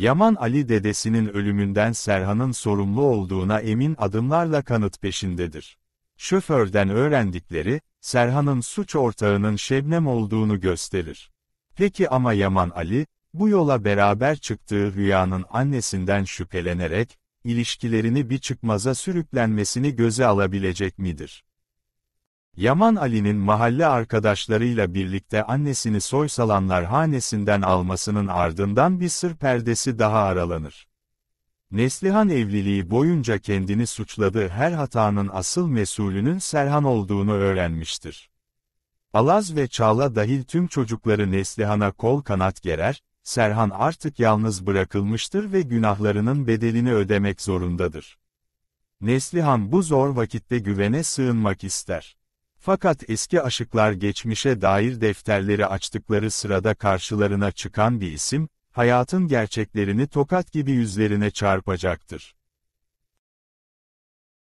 Yaman Ali dedesinin ölümünden Serhan'ın sorumlu olduğuna emin adımlarla kanıt peşindedir. Şoförden öğrendikleri, Serhan'ın suç ortağının Şebnem olduğunu gösterir. Peki ama Yaman Ali, bu yola beraber çıktığı rüyanın annesinden şüphelenerek, ilişkilerini bir çıkmaza sürüklenmesini göze alabilecek midir? Yaman Ali'nin mahalle arkadaşlarıyla birlikte annesini soysalanlar hanesinden almasının ardından bir sır perdesi daha aralanır. Neslihan evliliği boyunca kendini suçladığı her hatanın asıl mesulünün Serhan olduğunu öğrenmiştir. Alaz ve Çağla dahil tüm çocukları Neslihan'a kol kanat gerer, Serhan artık yalnız bırakılmıştır ve günahlarının bedelini ödemek zorundadır. Neslihan bu zor vakitte güvene sığınmak ister. Fakat eski aşıklar geçmişe dair defterleri açtıkları sırada karşılarına çıkan bir isim, hayatın gerçeklerini tokat gibi yüzlerine çarpacaktır.